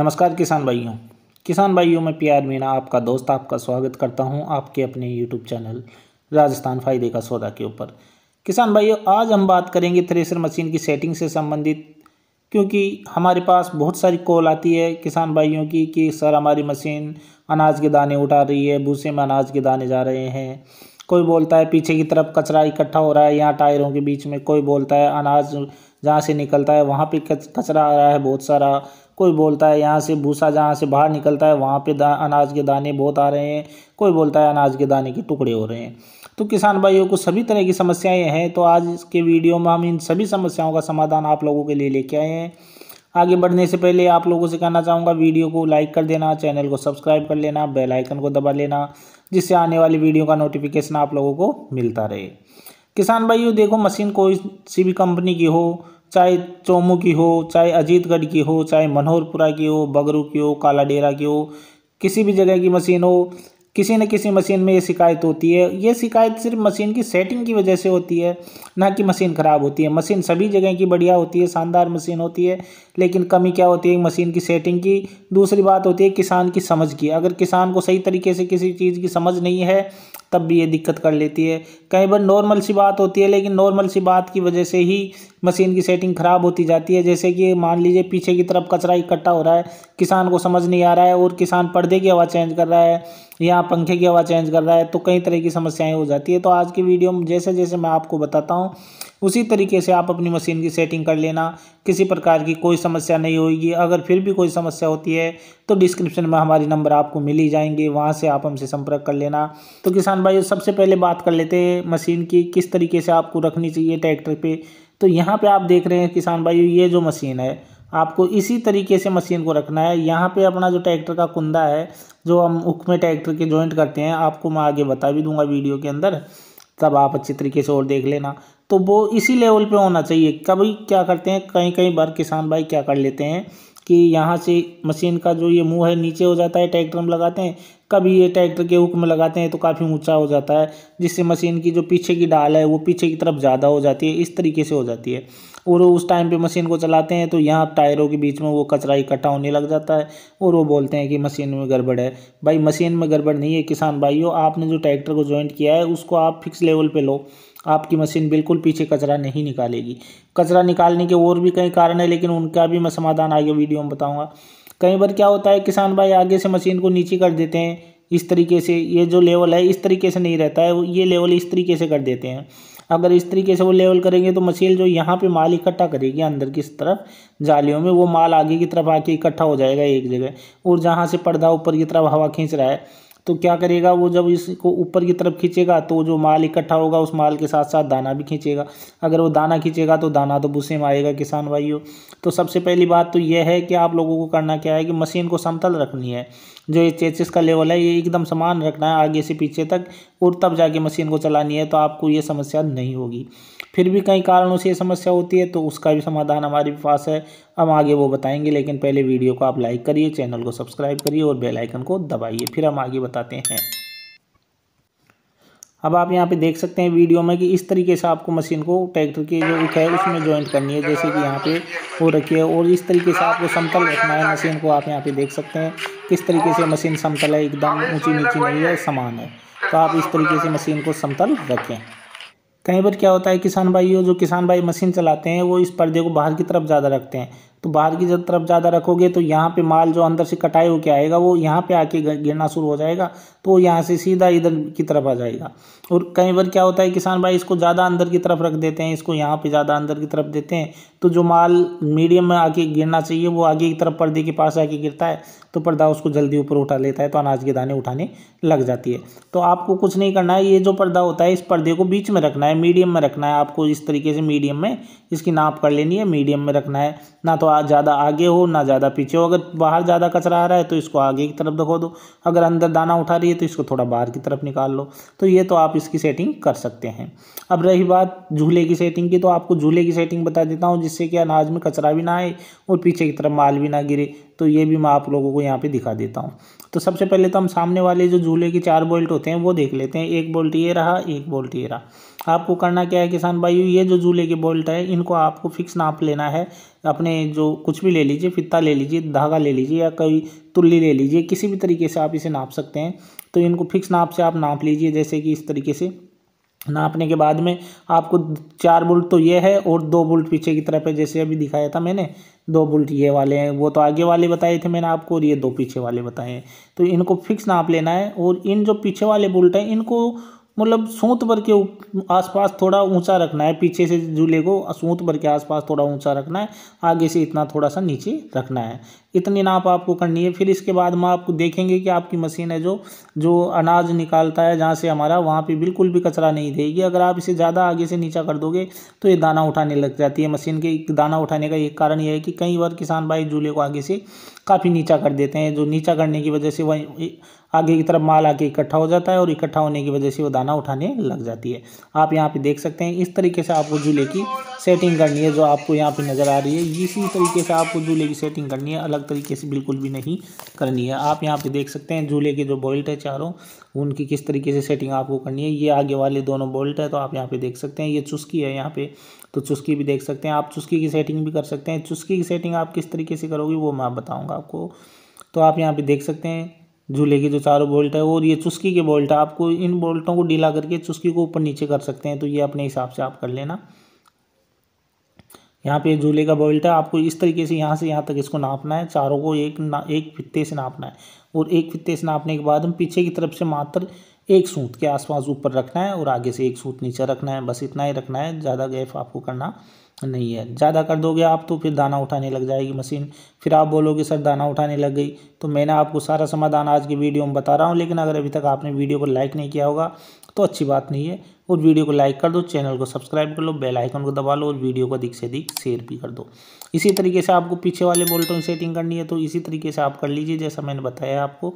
नमस्कार किसान भाइयों किसान भाइयों में प्यार मीणा आपका दोस्त आपका स्वागत करता हूं आपके अपने यूट्यूब चैनल राजस्थान फ़ायदे का सौदा के ऊपर किसान भाइयों आज हम बात करेंगे थ्रेसर मशीन की सेटिंग से संबंधित क्योंकि हमारे पास बहुत सारी कॉल आती है किसान भाइयों की कि सर हमारी मशीन अनाज के दाने उठा रही है भूसे में अनाज के दाने जा रहे हैं कोई बोलता है पीछे की तरफ कचरा इकट्ठा हो रहा है यहाँ टायरों के बीच में कोई बोलता है अनाज जहाँ से निकलता है वहाँ पे कचरा आ रहा है बहुत सारा कोई बोलता है यहाँ से भूसा जहाँ से बाहर निकलता है वहाँ पे अनाज के दाने बहुत आ रहे हैं कोई बोलता है अनाज के दाने के टुकड़े हो रहे हैं तो किसान भाइयों को सभी तरह की समस्याएँ हैं तो आज के वीडियो में हम इन सभी समस्याओं का समाधान आप लोगों के लिए लेके आए हैं आगे बढ़ने से पहले आप लोगों से कहना चाहूँगा वीडियो को लाइक कर देना चैनल को सब्सक्राइब कर लेना बेल आइकन को दबा लेना जिससे आने वाली वीडियो का नोटिफिकेशन आप लोगों को मिलता रहे किसान भाइयों देखो मशीन कोई सी भी कंपनी की हो चाहे चोमू की हो चाहे अजीतगढ़ की हो चाहे मनोहरपुरा की हो बगरू की हो काला डेरा की हो किसी भी जगह की मशीन हो किसी न किसी मशीन में ये शिकायत होती है ये शिकायत सिर्फ मशीन की सेटिंग की वजह से होती है ना कि मशीन ख़राब होती है मशीन सभी जगह की बढ़िया होती है शानदार मशीन होती है लेकिन कमी क्या होती है मशीन की सेटिंग की दूसरी बात होती है किसान की समझ की अगर किसान को सही तरीके से किसी चीज़ की समझ नहीं है तब भी ये दिक्कत कर लेती है कई बार नॉर्मल सी बात होती है लेकिन नॉर्मल सी बात की वजह से ही मशीन की सेटिंग ख़राब होती जाती है जैसे कि मान लीजिए पीछे की तरफ कचरा इकट्ठा हो रहा है किसान को समझ नहीं आ रहा है और किसान पर्दे की हवा चेंज कर रहा है या पंखे की हवा चेंज कर रहा है तो कई तरह की समस्याएँ हो जाती है तो आज की वीडियो में जैसे जैसे मैं आपको बताता हूँ उसी तरीके से आप अपनी मशीन की सेटिंग कर लेना किसी प्रकार की कोई समस्या नहीं होगी अगर फिर भी कोई समस्या होती है तो डिस्क्रिप्शन में हमारे नंबर आपको मिल ही जाएंगे वहाँ से आप हमसे संपर्क कर लेना तो किसान भाई सबसे पहले बात कर लेते हैं मशीन की किस तरीके से आपको रखनी चाहिए ट्रैक्टर पर तो यहाँ पर आप देख रहे हैं किसान भाई ये जो मशीन है आपको इसी तरीके से मशीन को रखना है यहाँ पे अपना जो ट्रैक्टर का कुंदा है जो हम उख में ट्रैक्टर के जॉइंट करते हैं आपको मैं आगे बता भी दूंगा वीडियो के अंदर तब आप अच्छे तरीके से और देख लेना तो वो इसी लेवल पे होना चाहिए कभी क्या करते हैं कहीं कहीं बार किसान भाई क्या कर लेते हैं कि यहाँ से मशीन का जो ये मुंह है नीचे हो जाता है ट्रैक्टर में लगाते हैं कभी ये ट्रैक्टर के हुक में लगाते हैं तो काफ़ी ऊंचा हो जाता है जिससे मशीन की जो पीछे की डाल है वो पीछे की तरफ ज़्यादा हो जाती है इस तरीके से हो जाती है और उस टाइम पे मशीन को चलाते हैं तो यहाँ टायरों के बीच में वो कचरा इकट्ठा होने लग जाता है और वो बोलते हैं कि मशीन में गड़बड़ है भाई मशीन में गड़बड़ नहीं है किसान भाइयों आपने जो ट्रैक्टर को ज्वाइंट किया है उसको आप फिक्स लेवल पर लो आपकी मशीन बिल्कुल पीछे कचरा नहीं निकालेगी कचरा निकालने के और भी कई कारण है लेकिन उनका भी मैं समाधान आगे वीडियो में बताऊँगा कई बार क्या होता है किसान भाई आगे से मशीन को नीचे कर देते हैं इस तरीके से ये जो लेवल है इस तरीके से नहीं रहता है वो ये लेवल इस तरीके से कर देते हैं अगर इस तरीके से वो लेवल करेंगे तो मशीन जो यहाँ पे माल इकट्ठा करेगी अंदर की तरफ जालियों में वो माल आगे की तरफ आके इकट्ठा हो जाएगा एक जगह और जहाँ से पर्दा ऊपर की तरफ हवा खींच रहा है तो क्या करेगा वो जब इसको ऊपर की तरफ खींचेगा तो जो माल इकट्ठा होगा उस माल के साथ साथ दाना भी खींचेगा अगर वो दाना खींचेगा तो दाना तो भूसे में आएगा किसान भाइयों तो सबसे पहली बात तो यह है कि आप लोगों को करना क्या है कि मशीन को समतल रखनी है जो ये चेचिस का लेवल है ये एकदम समान रखना है आगे से पीछे तक और तब जाके मशीन को चलानी है तो आपको ये समस्या नहीं होगी फिर भी कई कारणों से ये समस्या होती है तो उसका भी समाधान हमारे पास है हम आगे वो बताएंगे लेकिन पहले वीडियो को आप लाइक करिए चैनल को सब्सक्राइब करिए और बेल आइकन को दबाइए फिर हम आगे बताते हैं अब आप यहाँ पे देख सकते हैं वीडियो में कि इस तरीके से आपको मशीन को ट्रैक्टर की जो उठ है उसमें ज्वाइंट करनी है जैसे कि यहाँ पे हो रखी है और इस तरीके से आपको समतल रखना है मशीन को आप यहाँ पे देख सकते हैं किस तरीके से मशीन समतल है एकदम ऊंची नीची नहीं है समान है तो आप इस तरीके से मशीन को समतल रखें कहीं पर क्या होता है किसान भाइयों जो किसान भाई मशीन चलाते हैं वो इस पर्दे को बाहर की तरफ ज़्यादा रखते हैं तो बाहर की तरफ ज़्यादा रखोगे तो यहाँ पे माल जो अंदर से कटाई होकर आएगा वो यहाँ पे आके गिरना शुरू हो जाएगा तो वो यहाँ से सीधा इधर की तरफ आ जाएगा और कई बार क्या होता है किसान भाई इसको ज़्यादा अंदर की तरफ रख देते हैं इसको यहाँ पे ज़्यादा अंदर की तरफ देते हैं तो जो माल मीडियम में आके गिरना चाहिए वो आगे की तरफ पर्दे के पास आके गिरता है तो पर्दा उसको जल्दी ऊपर उठा लेता है तो अनाज के दाने उठाने लग जाती है तो आपको कुछ नहीं करना है ये जो पर्दा होता है इस पर्दे को बीच में रखना है मीडियम में रखना है आपको इस तरीके से मीडियम में इसकी नाप कर लेनी है मीडियम में रखना है ना तो आज ज़्यादा आगे हो ना ज़्यादा पीछे हो अगर बाहर ज़्यादा कचरा आ रहा है तो इसको आगे की तरफ धो दो अगर अंदर दाना उठा रही है तो इसको थोड़ा बाहर की तरफ निकाल लो तो ये तो आप इसकी सेटिंग कर सकते हैं अब रही बात झूले की सेटिंग की तो आपको झूले की सेटिंग बता देता हूँ जिससे कि अनाज में कचरा भी ना आए और पीछे की तरफ माल भी ना गिरे तो ये भी मैं आप लोगों को यहाँ पे दिखा देता हूँ तो सबसे पहले तो हम सामने वाले जो झूले के चार बोल्ट होते हैं वो देख लेते हैं एक बोल्ट ये रहा एक बोल्ट ये रहा आपको करना क्या है किसान भाई ये जो झूले के बोल्ट है इनको आपको फिक्स नाप लेना है अपने जो कुछ भी ले लीजिए फित्ता ले लीजिए धागा ले लीजिए या कोई तुल्ली ले लीजिए किसी भी तरीके से आप इसे नाप सकते हैं तो इनको फिक्स नाप से आप नाप लीजिए जैसे कि इस तरीके से नापने के बाद में आपको चार बुल्ट तो ये है और दो बुल्ट पीछे की तरफ है जैसे अभी दिखाया था मैंने दो बुल्ट ये वाले हैं वो तो आगे वाले बताए थे मैंने आपको और ये दो पीछे वाले बताए हैं तो इनको फिक्स नाप लेना है और इन जो पीछे वाले बुल्ट हैं इनको मतलब सूत भर के आसपास थोड़ा ऊंचा रखना है पीछे से झूले को सूत भर के आसपास थोड़ा ऊंचा रखना है आगे से इतना थोड़ा सा नीचे रखना है इतनी नाप आपको करनी है फिर इसके बाद में आपको देखेंगे कि आपकी मशीन है जो जो अनाज निकालता है जहाँ से हमारा वहाँ पे बिल्कुल भी कचरा नहीं देगी अगर आप इसे ज़्यादा आगे से नीचा कर दोगे तो ये दाना उठाने लग जाती है मशीन के दाना उठाने का एक कारण यह है कि कई बार किसान भाई झूले को आगे से काफ़ी नीचा कर देते हैं जो नीचा करने की वजह से वही आगे की तरफ माल आके इकट्ठा हो जाता है और इकट्ठा होने की वजह से वो दाना उठाने लग जाती है आप यहाँ पे देख सकते हैं इस तरीके से आपको झूले की सेटिंग करनी है जो आपको यहाँ पे नज़र आ रही है इसी तरीके से आपको झूले की सेटिंग करनी है अलग तरीके से बिल्कुल भी नहीं करनी है आप यहाँ पे देख सकते हैं झूले के जो बोल्ट है चारों उनकी किस तरीके से सेटिंग आपको करनी है ये आगे वाले दोनों बोल्ट है तो आप यहाँ पे देख सकते हैं ये चुस्की है यहाँ पे तो चुस्की भी देख सकते हैं आप चुस्की की सेटिंग भी कर सकते हैं चुस्की की सेटिंग आप किस तरीके से करोगे वो मैं बताऊँगा आपको तो आप यहाँ पर देख सकते हैं झूले के जो चारों बोल्ट है और ये चुस्की के बोल्ट है आपको इन बोल्टों को ढीला करके चुस्की को ऊपर नीचे कर सकते हैं तो ये अपने हिसाब से आप कर लेना यहाँ पे झूले का बोल्ट है आपको इस तरीके से यहाँ से यहाँ तक इसको नापना है चारों को एक ना एक फित्ते से नापना है और एक फित्ते से नापने के बाद हम पीछे की तरफ से मात्र एक सूत के आसपास ऊपर रखना है और आगे से एक सूत नीचे रखना है बस इतना ही रखना है ज़्यादा गैफ आपको करना नहीं है ज़्यादा कर दोगे आप तो फिर दाना उठाने लग जाएगी मशीन फिर आप बोलोगे सर दाना उठाने लग गई तो मैंने आपको सारा समाधान आज की वीडियो में बता रहा हूँ लेकिन अगर अभी तक आपने वीडियो को लाइक नहीं किया होगा तो अच्छी बात नहीं है और वीडियो को लाइक कर दो चैनल को सब्सक्राइब कर लो बेल आइकन को दबा लो और वीडियो को अधिक से अधिक शेयर भी कर दो इसी तरीके से आपको पीछे वाले बोल्टों की सेटिंग करनी है तो इसी तरीके से आप कर लीजिए जैसा मैंने बताया आपको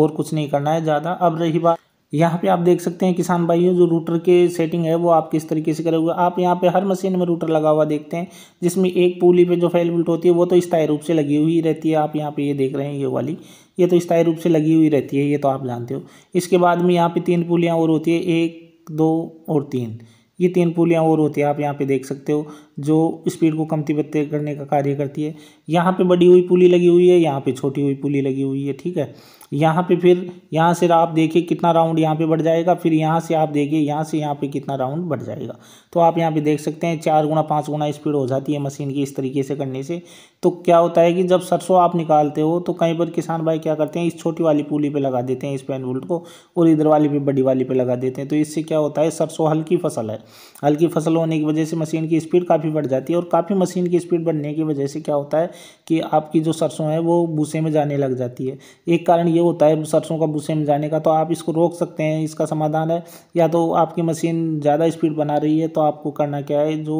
और कुछ नहीं करना है ज़्यादा अब रही बात यहाँ पे आप देख सकते हैं किसान भाइयों जो रूटर के सेटिंग है वो आप किस तरीके से करोगे आप यहाँ पे हर मशीन में रूटर लगा हुआ देखते हैं जिसमें एक पुली पे जो फैल बुल्ट होती है वो तो स्थायी रूप से लगी हुई रहती है आप यहाँ पे ये देख रहे हैं ये वाली ये तो स्थायी रूप से लगी हुई रहती है ये तो आप जानते हो इसके बाद में यहाँ पर तीन पुलियाँ और होती है एक दो और तीन ये तीन पुलियाँ और होती है आप यहाँ पे देख सकते हो जो स्पीड को कमती बत्ते करने का कार्य करती है यहाँ पे बड़ी हुई पुली लगी हुई है यहाँ पे छोटी हुई पुली लगी हुई है ठीक है यहाँ पे फिर यहाँ से आप देखिए कितना राउंड यहाँ पे बढ़ जाएगा फिर यहाँ से आप देखिए यहाँ से यहाँ पे कितना राउंड बढ़ जाएगा तो आप यहाँ पे देख सकते हैं चार गुना पाँच गुना स्पीड हो जाती है मशीन की इस तरीके से करने से तो क्या होता है कि जब सरसों आप निकालते हो तो कई बार किसान भाई क्या करते हैं इस छोटी वाली पुली पर लगा देते हैं इस पेन बोल्ट को और इधर वाली पे बड़ी वाली पे लगा देते हैं तो इससे क्या होता है सरसों हल्की फसल है हल्की फसल होने की वजह से मशीन की स्पीड काफ़ी बढ़ जाती है और काफ़ी मशीन की स्पीड बढ़ने की वजह से क्या होता है कि आपकी जो सरसों है वो भूसे में जाने लग जाती है एक कारण ये होता है सरसों का भूसे में जाने का तो आप इसको रोक सकते हैं इसका समाधान है या तो आपकी मशीन ज़्यादा स्पीड बना रही है तो आपको करना क्या है जो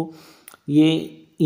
ये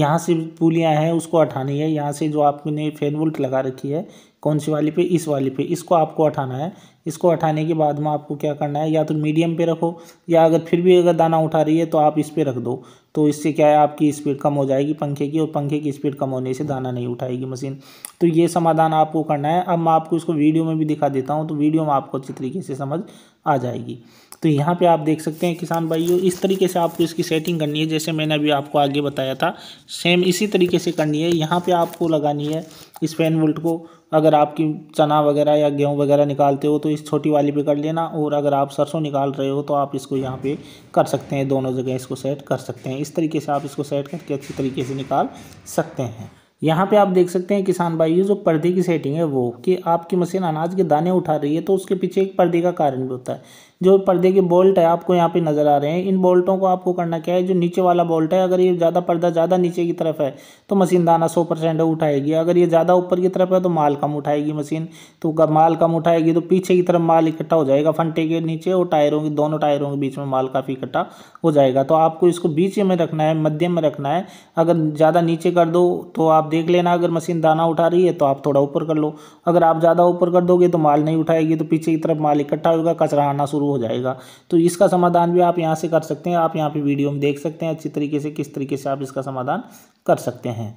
यहाँ से पुलियाँ हैं उसको हटानी है यहाँ से जो आपने फेन वोल्ट लगा रखी है कौन सी वाली पे इस वाली पे इसको आपको हटाना है इसको हटाने के बाद में आपको क्या करना है या तो मीडियम पे रखो या अगर फिर भी अगर दाना उठा रही है तो आप इस पर रख दो तो इससे क्या है आपकी स्पीड कम हो जाएगी पंखे की और पंखे की स्पीड कम होने से दाना नहीं उठाएगी मशीन तो ये समाधान आपको करना है अब मैं आपको इसको वीडियो में भी दिखा देता हूँ तो वीडियो में आपको अच्छी तरीके से समझ आ जाएगी तो यहाँ पे आप देख सकते हैं किसान भाइयों इस तरीके से आपको इसकी सेटिंग करनी है जैसे मैंने अभी आपको आगे बताया था सेम इसी तरीके से करनी है यहाँ पे आपको लगानी है इस फैन वोल्ट को अगर आपकी चना वगैरह या गेहूं वगैरह निकालते हो तो इस छोटी वाली पे कर लेना और अगर आप सरसों निकाल रहे हो तो आप इसको यहाँ पर कर सकते हैं दोनों जगह इसको सेट कर सकते हैं इस तरीके से आप इसको सेट करके अच्छी तरीके से निकाल सकते हैं यहाँ पे आप देख सकते हैं किसान भाई जो पर्दे की सेटिंग है वो कि आपकी मशीन अनाज के दाने उठा रही है तो उसके पीछे एक पर्दे का कारण भी होता है जो पर्दे के बोल्ट है आपको यहाँ पे नज़र आ रहे हैं इन बोल्टों को आपको करना क्या है जो नीचे वाला बोल्ट है अगर ये ज़्यादा पर्दा ज़्यादा नीचे की तरफ है तो मशीन दाना सौ परसेंट उठाएगी अगर ये ज़्यादा ऊपर की तरफ है तो माल कम उठाएगी मशीन तो माल कम उठाएगी तो पीछे की तरफ माल इकट्ठा हो जाएगा फंटे के नीचे और टायरों के दोनों टायरों के बीच में माल काफ़ी इकट्ठा हो जाएगा तो आपको इसको बीच में रखना है मध्यम में रखना है अगर ज़्यादा नीचे कर दो तो आप देख लेना अगर मशीन दाना उठा रही है तो आप थोड़ा ऊपर कर लो अगर आप ज़्यादा ऊपर कर दोगे तो माल नहीं उठाएगी तो पीछे की तरफ माल इकट्ठा होगा कचरा आना शुरू हो जाएगा तो इसका समाधान भी आप यहाँ से कर सकते हैं आप यहाँ पे वीडियो में देख सकते हैं अच्छी तरीके से किस तरीके से आप इसका समाधान कर सकते हैं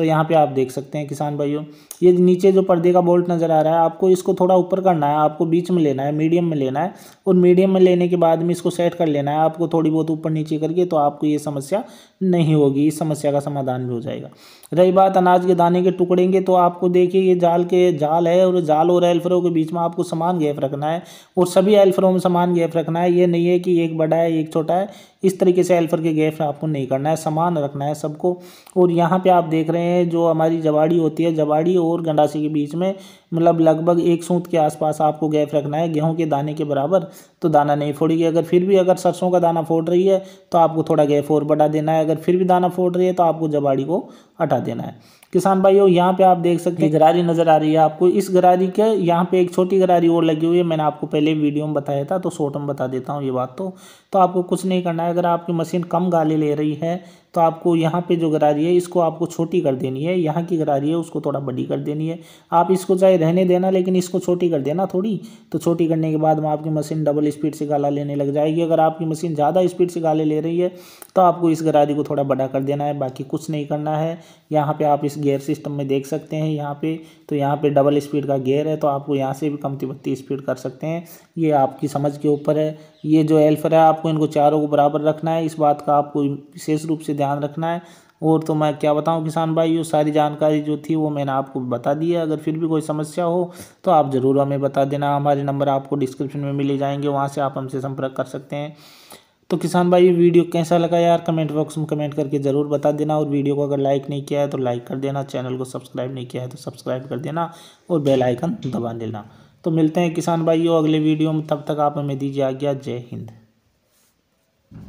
तो यहाँ पे आप देख सकते हैं किसान भाइयों ये नीचे जो पर्दे का बोल्ट नज़र आ रहा है आपको इसको थोड़ा ऊपर करना है आपको बीच में लेना है मीडियम में लेना है और मीडियम में लेने के बाद में इसको सेट कर लेना है आपको थोड़ी बहुत ऊपर नीचे करके तो आपको ये समस्या नहीं होगी इस समस्या का समाधान भी हो जाएगा रही बात अनाज के दाने के टुकड़ेंगे तो आपको देखिए ये जाल के जाल है और जाल और एल्फरों के बीच में आपको समान गैप रखना है और सभी एल्फरों में समान गैप रखना है ये नहीं है कि एक बड़ा है एक छोटा है इस तरीके से एल्फर के गैप आपको नहीं करना है समान रखना है सबको और यहाँ पे आप देख रहे हैं जो हमारी जवाड़ी होती है जवाड़ी और गंडासी के बीच में मतलब लगभग एक सूत के आसपास आपको गैप रखना है गेहूं के दाने के बराबर तो दाना नहीं फोड़ेगी अगर फिर भी अगर सरसों का दाना फोड़ रही है तो आपको थोड़ा गैप और बढ़ा देना है अगर फिर भी दाना फोड़ रही है तो आपको जबाड़ी को हटा देना है किसान भाइयों यहाँ पे आप देख सकते हैं गरारी नज़र आ रही है आपको इस गरारी के यहाँ पे एक छोटी गरारी और लगी हुई है मैंने आपको पहले वीडियो में बताया था तो शॉर्ट में बता देता हूँ ये बात तो तो आपको कुछ नहीं करना है अगर आपकी मशीन कम गाली ले रही है तो आपको यहाँ पे जो गरारी है इसको आपको छोटी कर देनी है यहाँ की गरारी है उसको थोड़ा बड़ी कर देनी है आप इसको चाहे रहने देना लेकिन इसको छोटी कर देना थोड़ी तो छोटी करने के बाद में आपकी मशीन डबल स्पीड से गाला लेने लग जाएगी अगर आपकी मशीन ज़्यादा स्पीड से गाले ले रही है तो आपको इस गरारी को थोड़ा बड़ा कर देना है बाकी कुछ नहीं करना है यहाँ पे आप इस गेयर सिस्टम में देख सकते हैं यहाँ पे तो यहाँ पे डबल स्पीड का गेयर है तो आपको यहाँ से भी कमती बत्ती स्पीड कर सकते हैं ये आपकी समझ के ऊपर है ये जो एल्फर है आपको इनको चारों को बराबर रखना है इस बात का आपको विशेष रूप से ध्यान रखना है और तो मैं क्या बताऊं किसान भाई ये सारी जानकारी जो थी वो मैंने आपको बता दी है अगर फिर भी कोई समस्या हो तो आप ज़रूर हमें बता देना हमारे नंबर आपको डिस्क्रिप्शन में मिले जाएंगे वहाँ से आप हमसे संपर्क कर सकते हैं तो किसान भाई ये वीडियो कैसा लगा यार कमेंट बॉक्स में कमेंट करके ज़रूर बता देना और वीडियो को अगर लाइक नहीं किया है तो लाइक कर देना चैनल को सब्सक्राइब नहीं किया है तो सब्सक्राइब कर देना और बेल आइकन दबा देना तो मिलते हैं किसान भाइयों अगले वीडियो में तब तक आप हमें दीजिए आज्ञा जय हिंद